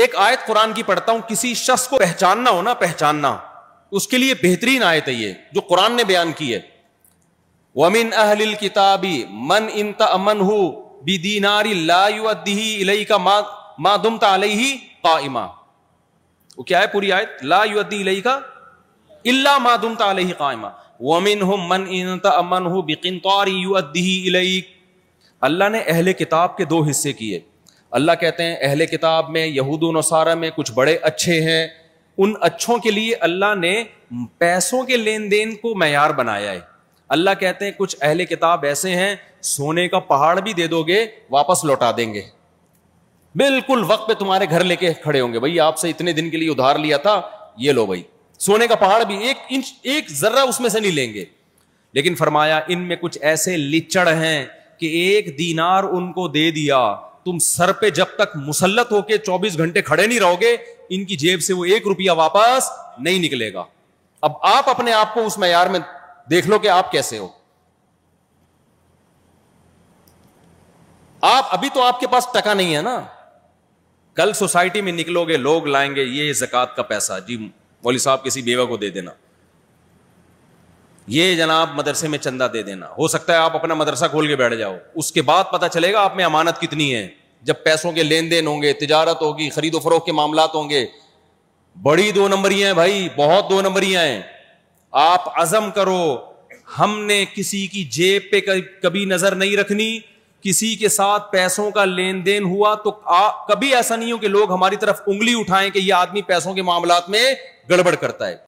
एक आयत कुरान की पढ़ता हूं किसी शख्स को पहचानना हो ना पहचानना उसके लिए बेहतरीन आयत है ये जो कुरान ने बयान की है वमिन अहलिल किताबी मन इन तमन हो बिदीनारी लायुद्दी इलई का मा माधुम तलही काइमा वो क्या है पूरी आयत लायुद्दी इलई का इल्ला माधुम तलही काइमा वमिन हो मन इन तमन हो बिकिन तौरी अल्लाह ने अहले किताब के दो हिस्से किए अल्लाह कहते हैं अहले किताब में यहूद नसारा में कुछ बड़े अच्छे हैं उन अच्छों के लिए अल्लाह ने पैसों के लेन देन को मैार बनाया है अल्लाह कहते हैं कुछ अहले किताब ऐसे हैं सोने का पहाड़ भी दे दोगे वापस लौटा देंगे बिल्कुल वक्त पे तुम्हारे घर लेके खड़े होंगे भाई आपसे इतने दिन के लिए उधार लिया था ये लो भाई सोने का पहाड़ भी एक इंच एक जर्रा उसमें से नहीं लेंगे लेकिन फरमाया इनमें कुछ ऐसे लिचड़ हैं कि एक दीनार उनको दे दिया तुम सर पे जब तक मुसलत होके 24 घंटे खड़े नहीं रहोगे इनकी जेब से वो एक रुपया वापस नहीं निकलेगा अब आप अपने आप को उस मैार में देख लो कि आप कैसे हो आप अभी तो आपके पास टका नहीं है ना कल सोसाइटी में निकलोगे लोग लाएंगे ये जक़ात का पैसा जी मौली साहब किसी बेवा को दे देना ये जनाब मदरसे में चंदा दे देना हो सकता है आप अपना मदरसा खोल के बैठ जाओ उसके बाद पता चलेगा आप में अमानत कितनी है जब पैसों के लेन देन होंगे तजारत होगी खरीदो फरोख के मामला होंगे बड़ी दो नंबरियां हैं भाई बहुत दो नंबरियां हैं आप अजम करो हमने किसी की जेब पे कभी नजर नहीं रखनी किसी के साथ पैसों का लेन देन हुआ तो आ, कभी ऐसा नहीं हो कि लोग हमारी तरफ उंगली उठाएं कि यह आदमी पैसों के मामला में गड़बड़ करता है